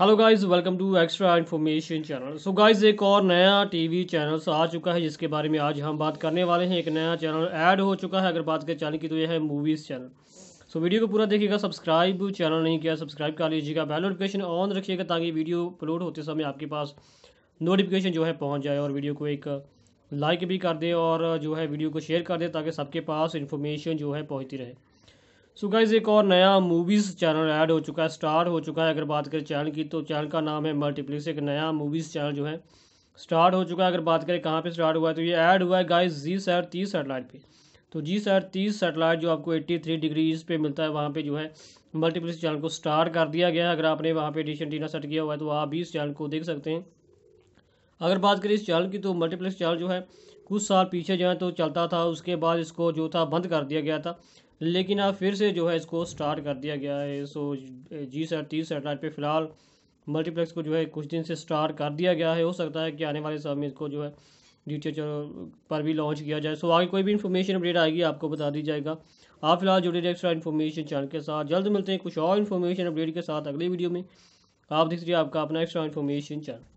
hello guys welcome to extra information channel so guys एक और नया टीवी चैनल आ चुका है जिसके बारे में आज हम बात करने वाले हैं एक नया चैनल ऐड हो चुका है अगर बात करें चैनल की तो यह है मूवीज़ चैनल सो वीडियो को पूरा देखिएगा सब्सक्राइब चैनल नहीं किया सब्सक्राइब कर लीजिएगा बेल नोटिफिकेशन ऑन रखिएगा ताकि वीडियो अपलोड होते समय आपके पास नोटिफिकेशन जो है पहुँच जाए और वीडियो को एक लाइक भी कर दें और जो है वीडियो को शेयर कर दें ताकि सबके पास इन्फॉर्मेशन जो है पहुँचती रहे सो so गाइज एक और नया मूवीज़ चैनल ऐड हो चुका है स्टार्ट हो चुका है अगर बात करें चैनल की तो चैनल का नाम है मल्टीप्लेक्स एक नया मूवीज़ चैनल जो है स्टार्ट हो चुका है अगर बात करें कहाँ पे स्टार्ट हुआ है तो ये ऐड हुआ है गाइज जी सैर तीस सेटेलाइट पे तो जी सैर तीस सेटेलाइट जो आपको एट्टी थ्री डिग्रीज पे मिलता है वहाँ पे जो है मल्टीप्लेक्स चैनल को स्टार्ट कर दिया गया है अगर आपने वहाँ पे एडिशन टीना सेट किया हुआ है तो आप भी इस चैनल को देख सकते हैं अगर बात करें इस चैनल की तो मल्टीप्लेक्स चैनल जो है कुछ साल पीछे जो है तो चलता था उसके बाद इसको जो था बंद कर दिया गया था लेकिन अब फिर से जो है इसको स्टार्ट कर दिया गया है सो जी सर तीस सेटेलाइट पर फ़िलहाल मल्टीप्लेक्स को जो है कुछ दिन से स्टार्ट कर दिया गया है हो सकता है कि आने वाले समय में इसको जो है लिटरेचर पर भी लॉन्च किया जाए सो आगे कोई भी इन्फॉर्मेशन अपडेट आएगी आपको बता दी जाएगा आप फिलहाल जुड़े रहिए एक्स्ट्रा इन्फॉर्मेशन चैनल के साथ जल्द मिलते हैं कुछ और इन्फॉर्मेशन अपडेट के साथ अगली वीडियो में आप देख रही आपका अपना एक्स्ट्रा इन्फॉर्मेशन चैनल